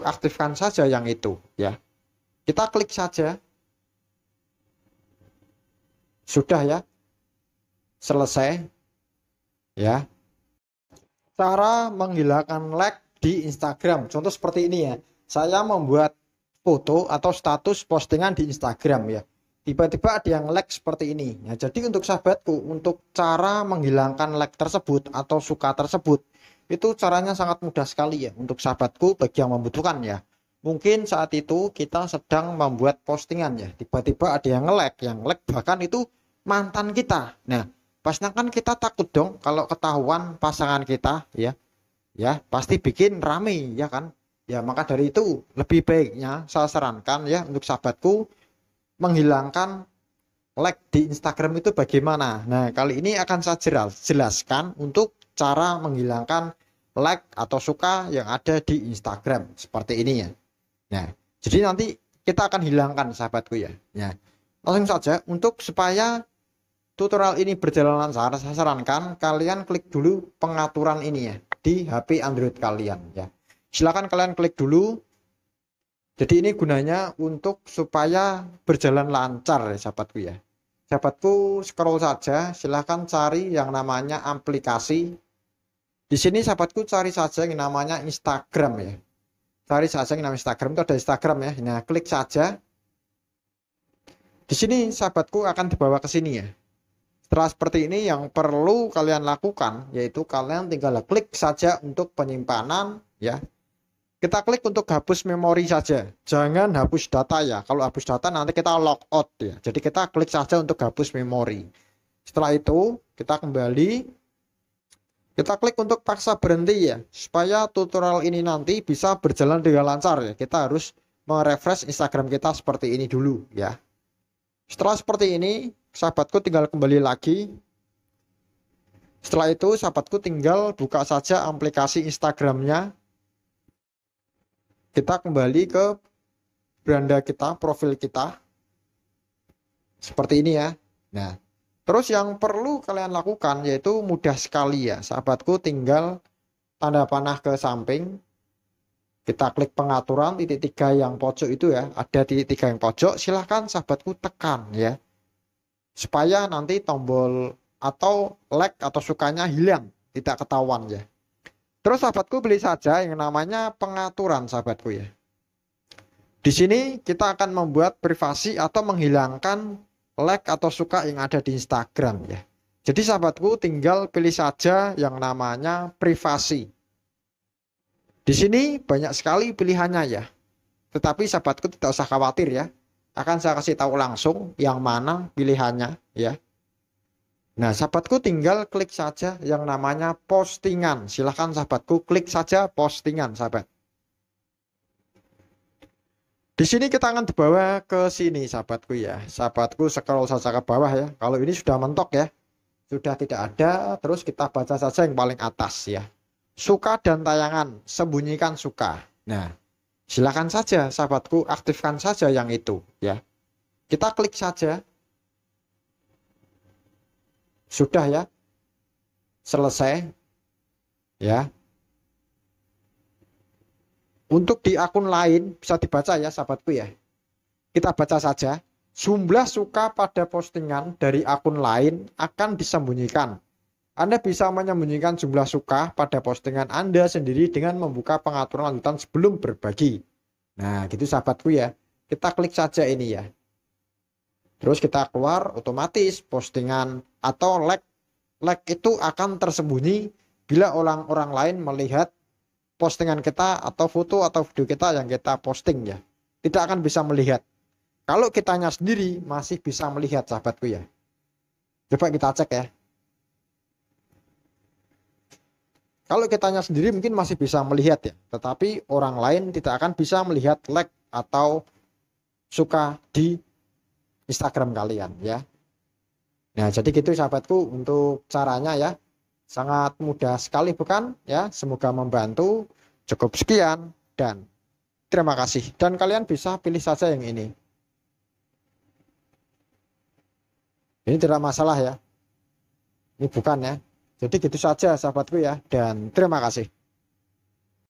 aktifkan saja yang itu ya kita klik saja sudah ya selesai ya cara menghilangkan lag di Instagram contoh seperti ini ya saya membuat foto atau status postingan di Instagram ya tiba-tiba ada yang lag seperti ini ya jadi untuk sahabatku untuk cara menghilangkan lag tersebut atau suka tersebut itu caranya sangat mudah sekali ya untuk sahabatku bagi yang membutuhkan ya. Mungkin saat itu kita sedang membuat postingan ya, tiba-tiba ada yang nge yang nge bahkan itu mantan kita. Nah, pasnya kan kita takut dong kalau ketahuan pasangan kita ya. Ya, pasti bikin rame ya kan. Ya, maka dari itu lebih baiknya saya sarankan ya untuk sahabatku menghilangkan lag di Instagram itu bagaimana? Nah, kali ini akan saya jelaskan untuk cara menghilangkan like atau suka yang ada di Instagram seperti ini ya. Nah, jadi nanti kita akan hilangkan sahabatku ya. Ya. Langsung saja untuk supaya tutorial ini berjalan lancar, saya sarankan kalian klik dulu pengaturan ini ya di HP Android kalian ya. Silakan kalian klik dulu. Jadi ini gunanya untuk supaya berjalan lancar ya sahabatku ya. Sahabatku scroll saja, silahkan cari yang namanya aplikasi di sini sahabatku cari saja yang namanya Instagram ya. Cari saja yang namanya Instagram itu ada Instagram ya. Nah, klik saja. Di sini sahabatku akan dibawa ke sini ya. Setelah seperti ini yang perlu kalian lakukan yaitu kalian tinggal klik saja untuk penyimpanan ya. Kita klik untuk hapus memori saja. Jangan hapus data ya. Kalau hapus data nanti kita lock out ya. Jadi kita klik saja untuk hapus memori. Setelah itu kita kembali kita klik untuk paksa berhenti ya, supaya tutorial ini nanti bisa berjalan dengan lancar ya. Kita harus merefresh Instagram kita seperti ini dulu ya. Setelah seperti ini, sahabatku tinggal kembali lagi. Setelah itu, sahabatku tinggal buka saja aplikasi Instagramnya. Kita kembali ke beranda kita, profil kita. Seperti ini ya. Nah, Terus yang perlu kalian lakukan yaitu mudah sekali ya, sahabatku tinggal tanda panah ke samping. Kita klik pengaturan titik tiga yang pojok itu ya, ada titik tiga yang pojok, silahkan sahabatku tekan ya. Supaya nanti tombol atau like atau sukanya hilang, tidak ketahuan ya. Terus sahabatku beli saja yang namanya pengaturan sahabatku ya. Di sini kita akan membuat privasi atau menghilangkan like atau suka yang ada di Instagram ya. Jadi sahabatku tinggal pilih saja yang namanya privasi. Di sini banyak sekali pilihannya ya. Tetapi sahabatku tidak usah khawatir ya. Akan saya kasih tahu langsung yang mana pilihannya ya. Nah, sahabatku tinggal klik saja yang namanya postingan. Silahkan sahabatku klik saja postingan, sahabat. Di sini kita akan dibawa ke sini sahabatku ya. Sahabatku scroll saja ke bawah ya. Kalau ini sudah mentok ya. Sudah tidak ada, terus kita baca saja yang paling atas ya. Suka dan tayangan, sembunyikan suka. Nah, silakan saja sahabatku aktifkan saja yang itu ya. Kita klik saja. Sudah ya. Selesai. Ya, untuk di akun lain bisa dibaca ya sahabatku ya. Kita baca saja. Jumlah suka pada postingan dari akun lain akan disembunyikan. Anda bisa menyembunyikan jumlah suka pada postingan Anda sendiri dengan membuka pengaturan lanjutan sebelum berbagi. Nah, gitu sahabatku ya. Kita klik saja ini ya. Terus kita keluar otomatis postingan atau like like itu akan tersembunyi bila orang-orang lain melihat postingan kita atau foto atau video kita yang kita posting ya tidak akan bisa melihat kalau kitanya sendiri masih bisa melihat sahabatku ya coba kita cek ya kalau kitanya sendiri mungkin masih bisa melihat ya tetapi orang lain tidak akan bisa melihat like atau suka di Instagram kalian ya nah jadi gitu sahabatku untuk caranya ya Sangat mudah sekali bukan? Ya, semoga membantu. Cukup sekian dan terima kasih. Dan kalian bisa pilih saja yang ini. Ini tidak masalah ya. Ini bukan ya. Jadi gitu saja sahabatku ya dan terima kasih.